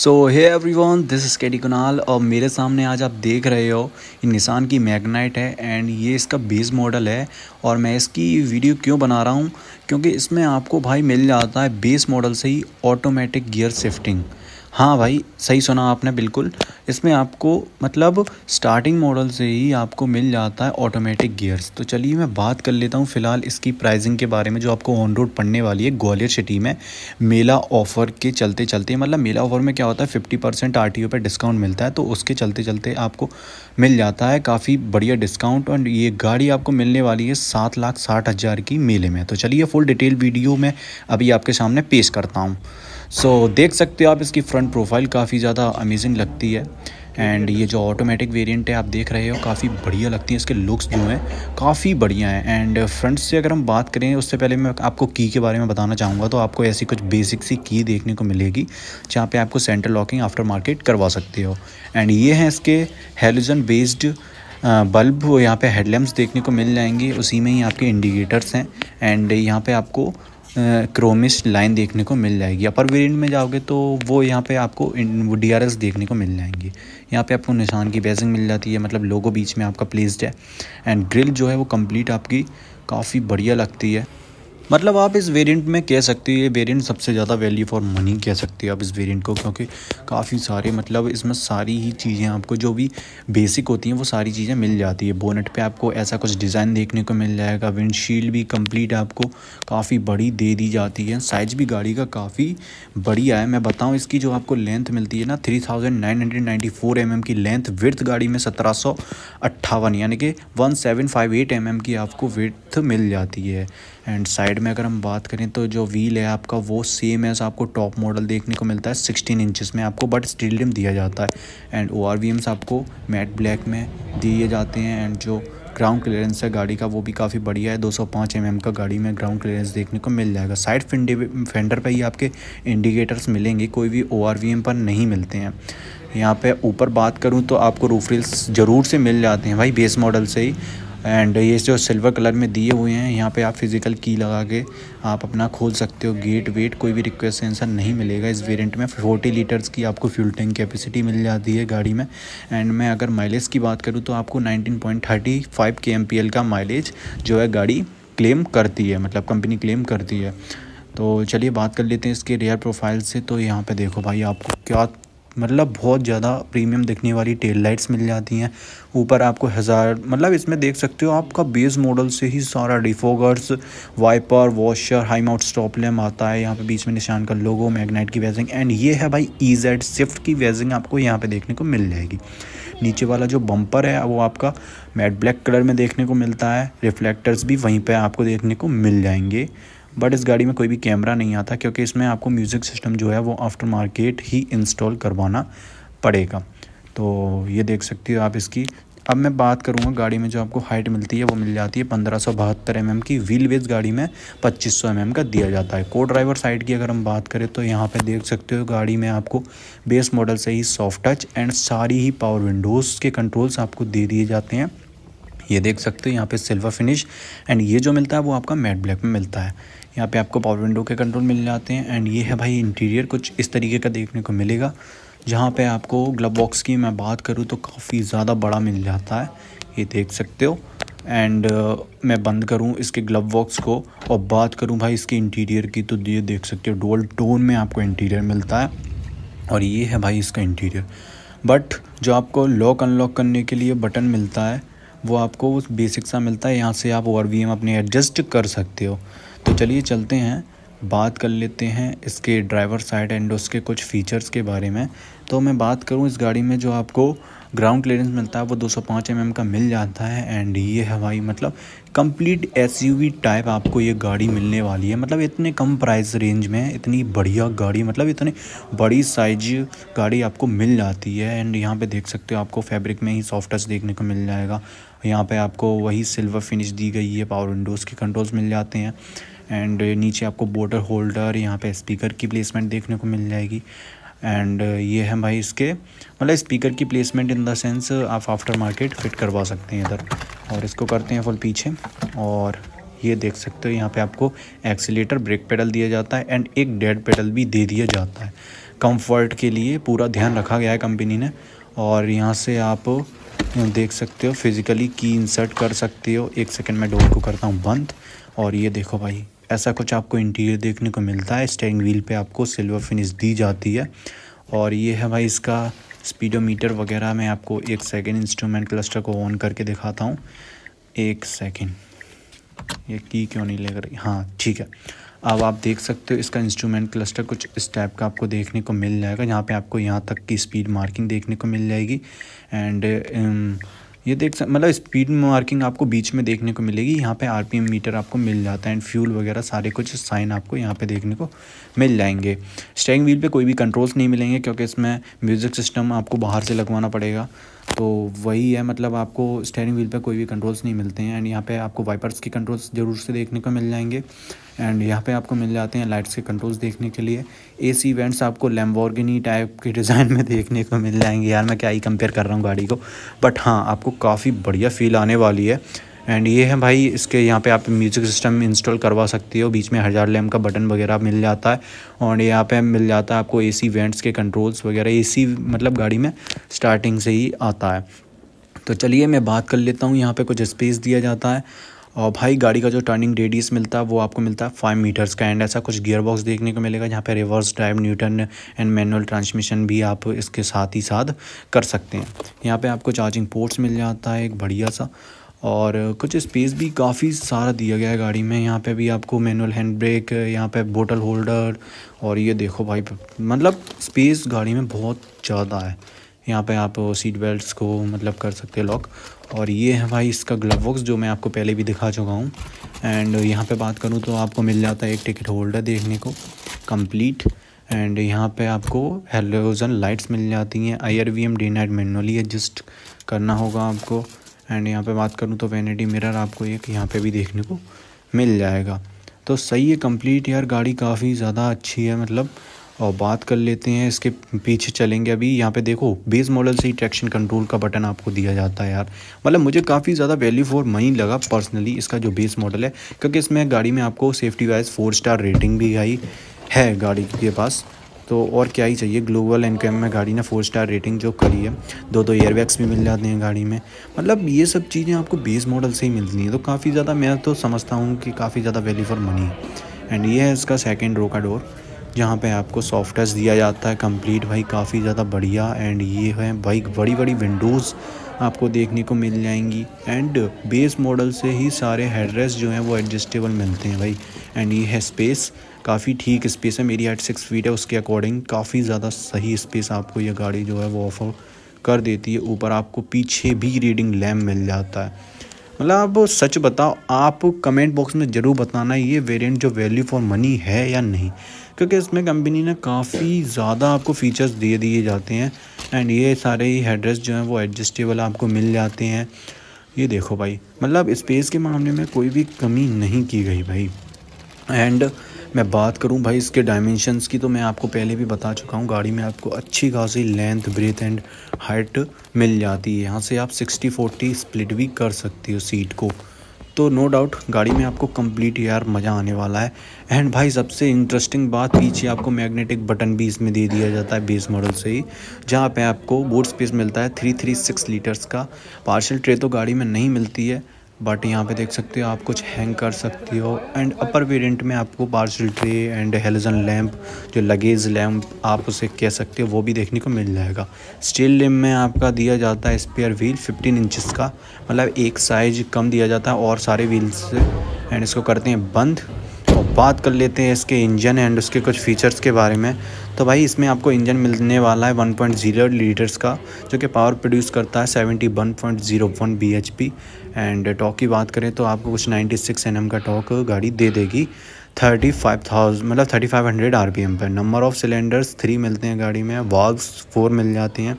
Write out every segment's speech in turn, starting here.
so hey one this is caddy canal और मेरे सामने आज आप देख रहे हो ये निशान की मैगनाइट है एंड ये इसका बेस मॉडल है और मैं इसकी वीडियो क्यों बना रहा हूँ क्योंकि इसमें आपको भाई मिल जाता है बेस मॉडल से ही ऑटोमेटिक गियर शिफ्टिंग हाँ भाई सही सुना आपने बिल्कुल इसमें आपको मतलब स्टार्टिंग मॉडल से ही आपको मिल जाता है ऑटोमेटिक गियर्स तो चलिए मैं बात कर लेता हूँ फ़िलहाल इसकी प्राइसिंग के बारे में जो आपको ऑन रोड पड़ने वाली है ग्वालियर सिटी में मेला ऑफ़र के चलते चलते मतलब मेला ऑफ़र में क्या होता है fifty percent R T O पर डिस्काउंट मिलता है तो उसके चलते चलते आपको मिल जाता है काफ़ी बढ़िया डिस्काउंट और ये गाड़ी आपको मिलने वाली है सात लाख साठ हज़ार की मेले में तो चलिए फुल डिटेल वीडियो में अभी आपके सामने पेश करता हूँ सो so, देख सकते हो आप इसकी फ्रंट प्रोफाइल काफ़ी ज़्यादा अमेजिंग लगती है एंड ये जो ऑटोमेटिक वेरिएंट है आप देख रहे हो काफ़ी बढ़िया लगती है इसके लुक्स जो हैं काफ़ी बढ़िया हैं एंड फ्रंट से अगर हम बात करें उससे पहले मैं आपको की के बारे में बताना चाहूँगा तो आपको ऐसी कुछ बेसिक सी की देखने को मिलेगी जहाँ पे आपको सेंटर लॉकिंग आफ्टर मार्केट करवा सकते हो एंड ये हैं इसके हेलोजन बेस्ड बल्ब यहाँ पर हेडलैम्प्स देखने को मिल जाएंगे उसी में ही आपके इंडिकेटर्स हैं एंड यहाँ पर आपको क्रोमिस लाइन देखने को मिल जाएगी अपर वेरिएंट में जाओगे तो वो यहाँ पे आपको डी आर एस देखने को मिल जाएंगी यहाँ पे आपको निशान की बेजिंग मिल जाती है मतलब लोगो बीच में आपका प्लेस्ड है एंड ग्रिल जो है वो कंप्लीट आपकी काफ़ी बढ़िया लगती है मतलब आप इस वेरिएंट में कह सकते हो ये वेरिएंट सबसे ज़्यादा वैल्यू फॉर मनी कह सकते हो आप इस वेरिएंट को क्योंकि काफ़ी सारे मतलब इसमें सारी ही चीज़ें आपको जो भी बेसिक होती हैं वो सारी चीज़ें मिल जाती है बोनेट पे आपको ऐसा कुछ डिज़ाइन देखने को मिल जाएगा विंडशील्ड भी कंप्लीट आपको काफ़ी बड़ी दे दी जाती है साइज़ भी गाड़ी का काफ़ी बढ़िया है मैं बताऊँ इसकी जो आपको लेंथ मिलती है ना three thousand nine hundred ninety four M M की लेंथ विर्थ गाड़ी में सत्रह सौ अट्ठावन यानी कि one seven five eight M M की आपको विर्थ मिल जाती है एंड साइड साइड में अगर हम बात करें तो जो व्हील है आपका वो सेम एज आपको टॉप मॉडल देखने को मिलता है सिक्सटीन इंचज़ में आपको बट रिम दिया जाता है एंड ओ आपको मैट ब्लैक में दिए जाते हैं एंड जो ग्राउंड क्लियरेंस है गाड़ी का वो भी काफ़ी बढ़िया है 205 एम mm का गाड़ी में ग्राउंड क्लियरेंस देखने को मिल जाएगा साइड फेंडर पे ही आपके इंडिकेटर्स मिलेंगे कोई भी ओ पर नहीं मिलते हैं यहाँ पे ऊपर बात करूँ तो आपको रूफ रील्स ज़रूर से मिल जाते हैं भाई बेस मॉडल से ही एंड ये जो सिल्वर कलर में दिए हुए हैं यहाँ पे आप फिज़िकल की लगा के आप अपना खोल सकते हो गेट वेट कोई भी रिक्वेस्ट से आंसर नहीं मिलेगा इस वेरिएंट में 40 लीटर्स की आपको फ्यूल टैंक कैपेसिटी मिल जाती है गाड़ी में एंड मैं अगर माइलेज की बात करूँ तो आपको 19.35 केएमपीएल का माइलेज जो है गाड़ी क्लेम करती है मतलब कंपनी क्लेम करती है तो चलिए बात कर लेते हैं इसके रेयर प्रोफाइल से तो यहाँ पे देखो भाई आपको क्या मतलब बहुत ज़्यादा प्रीमियम दिखने वाली टेल लाइट्स मिल जाती हैं ऊपर आपको हज़ार मतलब इसमें देख सकते हो आपका बेस मॉडल से ही सारा defoggers wiper washer high mount stop आता है यहाँ पे बीच में निशान का लोगो मैग्नेट की वेजिंग एंड ये है भाई ई e जेड की वेजिंग आपको यहाँ पर देखने को मिल जाएगी नीचे वाला जो बम्पर है वो आपका मैट ब्लैक कलर में देखने को मिलता है रिफ्लेक्टर्स भी वहीं पर आपको देखने को मिल जाएंगे बट इस गाड़ी में कोई भी कैमरा नहीं आता क्योंकि इसमें आपको म्यूज़िक सिस्टम जो है वो आफ्टर मार्केट ही इंस्टॉल करवाना पड़ेगा तो ये देख सकते हो आप इसकी अब मैं बात करूँगा गाड़ी में जो आपको हाइट मिलती है वो मिल जाती है पंद्रह सौ बहत्तर एम mm की व्हील वेज गाड़ी में पच्चीस सौ एम mm का दिया जाता है को ड्राइवर साइड की अगर हम बात करें तो यहाँ पे देख सकते हो गाड़ी में आपको बेस मॉडल से ही सॉफ्ट टच एंड सारी ही पावर विंडोज़ के कंट्रोल्स आपको दे दिए जाते हैं ये देख सकते हो यहाँ पे सिल्वर फिनिश एंड ये जो मिलता है वो आपका मैट ब्लैक में मिलता है यहाँ पे आपको पावर विंडो के कंट्रोल मिल जाते हैं एंड ये है भाई इंटीरियर कुछ इस तरीके का देखने को मिलेगा जहाँ पे आपको ग्लब बॉक्स की मैं बात करूँ तो काफ़ी ज़्यादा बड़ा मिल जाता है ये देख सकते हो एंड uh, मैं बंद करूँ इसके ग्लब बॉक्स को और बात करूँ भाई इसके इंटीरियर की तो ये देख सकते हो डोल टोन में आपको इंटीरियर मिलता है और ये है भाई इसका इंटीरियर बट जो आपको लॉक अनलॉक करने के लिए बटन मिलता है वो आपको बेसिक सा मिलता है यहाँ से आप और वी अपने एडजस्ट कर सकते हो तो चलिए चलते हैं बात कर लेते हैं इसके ड्राइवर साइड एंड उसके कुछ फीचर्स के बारे में तो मैं बात करूं इस गाड़ी में जो आपको ग्राउंड क्लियरेंस मिलता है वो 205 एम mm का मिल जाता है एंड ये हवाई मतलब कंप्लीट एसयूवी टाइप आपको ये गाड़ी मिलने वाली है मतलब इतने कम प्राइस रेंज में इतनी बढ़िया गाड़ी मतलब इतनी बड़ी साइज गाड़ी आपको मिल जाती है एंड यहाँ पे देख सकते हो आपको फैब्रिक में ही सॉफ्ट टच देखने को मिल जाएगा यहाँ पर आपको वही सिल्वर फिनिश दी गई है पावर विंडोज़ के कंट्रोल्स मिल जाते हैं एंड नीचे आपको बोर्डर होल्डर यहाँ पे स्पीकर की प्लेसमेंट देखने को मिल जाएगी एंड ये है भाई इसके मतलब स्पीकर की प्लेसमेंट इन द सेंस आप आफ्टर मार्केट फिट करवा सकते हैं इधर और इसको करते हैं फुल पीछे और ये देख सकते हो यहाँ पे आपको एक्सीटर ब्रेक पेडल दिया जाता है एंड एक डेड पेडल भी दे दिया जाता है कंफर्ट के लिए पूरा ध्यान रखा गया है कंपनी ने और यहाँ से आप देख सकते हो फिज़िकली की इंसर्ट कर सकते हो एक सेकंड में डोर को करता हूँ बंद और ये देखो भाई ऐसा कुछ आपको इंटीरियर देखने को मिलता है स्टेयरिंग व्हील पे आपको सिल्वर फिनिश दी जाती है और ये है भाई इसका स्पीडोमीटर वगैरह मैं आपको एक सेकेंड इंस्ट्रूमेंट क्लस्टर को ऑन करके दिखाता हूँ एक सेकेंड ये की क्यों नहीं लेकर रही हाँ ठीक है अब आप देख सकते हो इसका इंस्ट्रूमेंट क्लस्टर कुछ इस टाइप का आपको देखने को मिल जाएगा जहाँ पे आपको यहाँ तक की स्पीड मार्किंग देखने को मिल जाएगी एंड ये देख सक मतलब स्पीड मार्किंग आपको बीच में देखने को मिलेगी यहाँ पे आरपीएम मीटर आपको मिल जाता है एंड फ्यूल वगैरह सारे कुछ साइन आपको यहाँ पे देखने को मिल जाएंगे स्टेयरिंग व्हील पे कोई भी कंट्रोल्स नहीं मिलेंगे क्योंकि इसमें म्यूज़िक सिस्टम आपको बाहर से लगवाना पड़ेगा तो वही है मतलब आपको स्टेयरिंग व्हील पे कोई भी कंट्रोल्स नहीं मिलते हैं एंड यहाँ पे आपको वाइपर्स के कंट्रोल्स ज़रूर से देखने को मिल जाएंगे एंड यहाँ पे आपको मिल जाते हैं लाइट्स के कंट्रोल्स देखने के लिए ए सी वेंट्स आपको लेम्बॉर्गिनी टाइप के डिज़ाइन में देखने को मिल जाएंगे यार मैं क्या ही कंपेयर कर रहा हूँ गाड़ी को बट हाँ आपको काफ़ी बढ़िया फील आने वाली है एंड ये है भाई इसके यहाँ पे आप म्यूज़िक सिस्टम इंस्टॉल करवा सकते हो बीच में हज़ार लैम का बटन वगैरह मिल जाता है और यहाँ पे मिल जाता है आपको एसी वेंट्स के कंट्रोल्स वगैरह एसी मतलब गाड़ी में स्टार्टिंग से ही आता है तो चलिए मैं बात कर लेता हूँ यहाँ पर कुछ स्पेस दिया जाता है और भाई गाड़ी का जो टर्निंग रेडियस मिलता है वो आपको मिलता है फाइव मीटर्स का एंड ऐसा कुछ गियर बॉक्स देखने को मिलेगा जहाँ पे reverse drive neutral and manual transmission भी आप इसके साथ ही साथ कर सकते हैं यहाँ पे आपको चार्जिंग पोर्ट्स मिल जाता है एक बढ़िया सा और कुछ स्पेस भी काफ़ी सारा दिया गया है गाड़ी में यहाँ पे भी आपको मैनुअल हैंड ब्रेक यहाँ पे बोतल होल्डर और ये देखो भाई मतलब स्पेस गाड़ी में बहुत ज़्यादा है यहाँ पे आप सीट बेल्ट्स को मतलब कर सकते हैं लॉक और ये है भाई इसका ग्लव बॉक्स जो मैं आपको पहले भी दिखा चुका हूँ एंड यहाँ पर बात करूँ तो आपको मिल जाता है एक टिकट होल्डर देखने को कम्प्लीट एंड यहाँ पे आपको हेलोजन लाइट्स मिल जाती हैं I R V M day night manually adjust करना होगा आपको एंड यहाँ पे बात करूँ तो वेनिटी मिरर आपको एक यहाँ पे भी देखने को मिल जाएगा तो सही है कंप्लीट यार गाड़ी काफ़ी ज़्यादा अच्छी है मतलब और बात कर लेते हैं इसके पीछे चलेंगे अभी यहाँ पे देखो बेस मॉडल से ही ट्रैक्शन कंट्रोल का बटन आपको दिया जाता है यार मतलब मुझे काफ़ी ज़्यादा वैल्यू फॉर मनी लगा पर्सनली इसका जो बेस मॉडल है क्योंकि इसमें गाड़ी में आपको safety wise four star rating भी आई है गाड़ी के पास तो और क्या ही चाहिए ग्लोबल एन में गाड़ी ने फोर स्टार रेटिंग जो करी है दो दो एयरबैग्स भी मिल जाते हैं गाड़ी में मतलब ये सब चीज़ें आपको बेस मॉडल से ही मिलती हैं तो काफ़ी ज़्यादा मैं तो समझता हूँ कि काफ़ी ज़्यादा वैल्यू फॉर मनी है एंड ये है इसका सेकेंड रो का डोर जहाँ पे आपको सॉफ्ट टच दिया जाता है कंप्लीट भाई काफ़ी ज़्यादा बढ़िया एंड ये है भाई बड़ी बड़ी विंडोज़ आपको देखने को मिल जाएंगी एंड बेस मॉडल से ही सारे हेडरेस्ट जो हैं वो एडजस्टेबल मिलते हैं भाई एंड ये है स्पेस काफ़ी ठीक स्पेस है मेरी हाइट सिक्स फीट है उसके अकॉर्डिंग काफ़ी ज़्यादा सही स्पेस आपको ये गाड़ी जो है वो ऑफर कर देती है ऊपर आपको पीछे भी रीडिंग लैम मिल जाता है मतलब आप सच बताओ आप कमेंट बॉक्स में ज़रूर बताना ये वेरिएंट जो वैल्यू फॉर मनी है या नहीं क्योंकि इसमें कंपनी ने काफ़ी ज़्यादा आपको फीचर्स दे दिए जाते हैं एंड ये सारे ही हेड्रेस जो हैं वो एडजस्टेबल आपको मिल जाते हैं ये देखो भाई मतलब स्पेस के मामले में कोई भी कमी नहीं की गई भाई एंड मैं बात करूँ भाई इसके डायमेंशनस की तो मैं आपको पहले भी बता चुका हूँ गाड़ी में आपको अच्छी खासी लेंथ ब्रेथ एंड हाइट मिल जाती है यहाँ से आप सिक्सटी फोर्टी स्प्लिट भी कर सकते हो सीट को तो नो डाउट गाड़ी में आपको कंप्लीट यार मज़ा आने वाला है एंड भाई सबसे इंटरेस्टिंग बात पीछे आपको मैग्नेटिक बटन भी इसमें दे दिया जाता है बेस मॉडल से ही जहाँ पे आपको बोर्ड स्पेस मिलता है थ्री थ्री सिक्स लीटर्स का पार्शल ट्रे तो गाड़ी में नहीं मिलती है बट यहाँ पे देख सकते हो आप कुछ हैंग कर सकते हो एंड अपर वेरिएंट में आपको parcel tray and halogen lamp जो लगेज लैम्प आप उसे कह सकते हो वो भी देखने को मिल जाएगा स्टील लिम में आपका दिया जाता है स्पेयर व्हील 15 इंचेस का मतलब एक साइज कम दिया जाता है और सारे व्हील्स एंड इसको करते हैं बंद बात कर लेते हैं इसके इंजन एंड उसके कुछ फीचर्स के बारे में तो भाई इसमें आपको इंजन मिलने वाला है 1.0 लीटर्स का जो कि पावर प्रोड्यूस करता है 71.01 bhp एंड टॉक की बात करें तो आपको कुछ 96 nm का टॉक गाड़ी दे देगी 35,000 मतलब 3500 आरपीएम पर नंबर ऑफ़ सिलेंडर्स थ्री मिलते हैं गाड़ी में वाल्व्स फोर मिल जाते हैं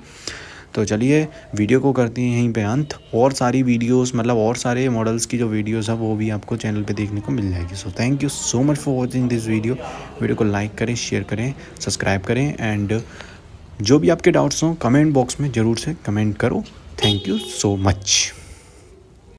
तो चलिए वीडियो को करते हैं यहीं पे अंत और सारी वीडियोस मतलब और सारे मॉडल्स की जो वीडियोस है वो भी आपको चैनल पे देखने को मिल जाएगी so thank you so much for watching this video video को लाइक करें शेयर करें सब्सक्राइब करें एंड जो भी आपके डाउट्स हों कमेंट बॉक्स में ज़रूर से कमेंट करो थैंक यू सो मच